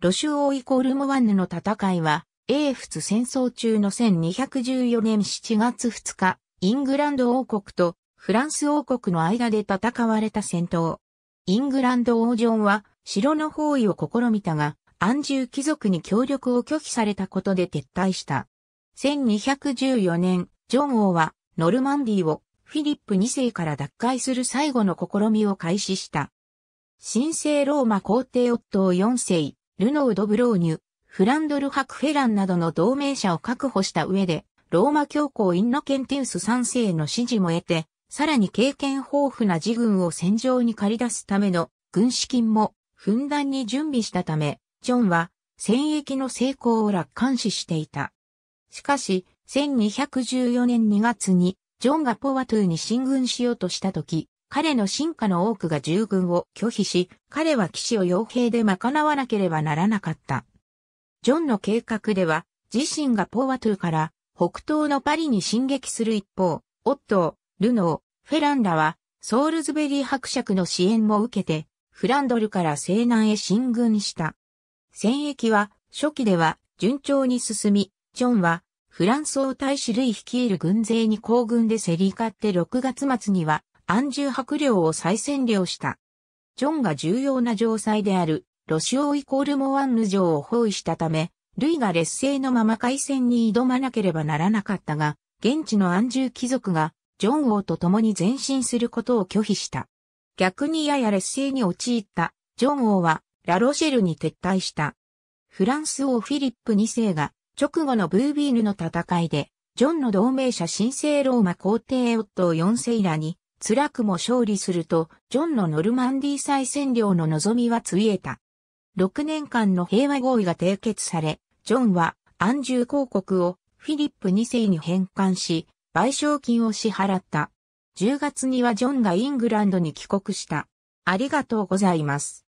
ロシュオイコールモワンヌの戦いは、英仏戦争中の1214年7月2日、イングランド王国とフランス王国の間で戦われた戦闘。イングランド王ンは城の包囲を試みたが、安住貴族に協力を拒否されたことで撤退した。1214年、ジョン王はノルマンディをフィリップ2世から奪回する最後の試みを開始した。神聖ローマ皇帝夫ッ4世、ルノード・ブローニュ、フランドル・ハクフェランなどの同盟者を確保した上で、ローマ教皇インノケンティウス3世の支持も得て、さらに経験豊富な自軍を戦場に駆り出すための軍資金もふんだんに準備したため、ジョンは戦役の成功を楽観視していた。しかし、1214年2月に、ジョンがポワトゥに進軍しようとした時、彼の進化の多くが従軍を拒否し、彼は騎士を傭兵で賄わなければならなかった。ジョンの計画では、自身がポワトゥから北東のパリに進撃する一方、オットー、ルノー、フェランダは、ソールズベリー伯爵の支援も受けて、フランドルから西南へ進軍した。戦役は、初期では順調に進み、ジョンは、フランス王大使類率いる軍勢に行軍で競り勝って6月末には、安住白領を再占領した。ジョンが重要な城塞である、ロシオイコールモアンヌ城を包囲したため、ルイが劣勢のまま海戦に挑まなければならなかったが、現地の安住貴族が、ジョン王と共に前進することを拒否した。逆にやや劣勢に陥ったジョン王はラロシェルに撤退した。フランス王フィリップ2世が直後のブービーヌの戦いでジョンの同盟者神聖ローマ皇帝オット4世らに辛くも勝利すると、ジョンのノルマンディー再占領の望みはついえた。6年間の平和合意が締結され、ジョンは安住広告公国をフィリップ2世に返還し、賠償金を支払った。10月にはジョンがイングランドに帰国した。ありがとうございます。